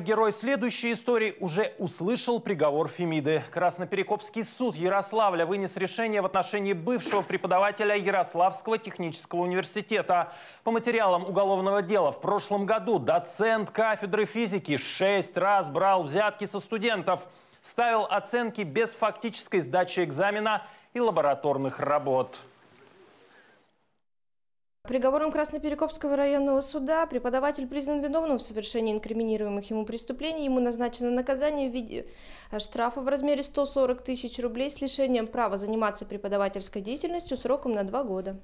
Герой следующей истории уже услышал приговор Фемиды. Красноперекопский суд Ярославля вынес решение в отношении бывшего преподавателя Ярославского технического университета. По материалам уголовного дела в прошлом году доцент кафедры физики шесть раз брал взятки со студентов, ставил оценки без фактической сдачи экзамена и лабораторных работ. Приговором Красноперекопского районного суда преподаватель признан виновным в совершении инкриминируемых ему преступлений. Ему назначено наказание в виде э, штрафа в размере 140 тысяч рублей с лишением права заниматься преподавательской деятельностью сроком на два года.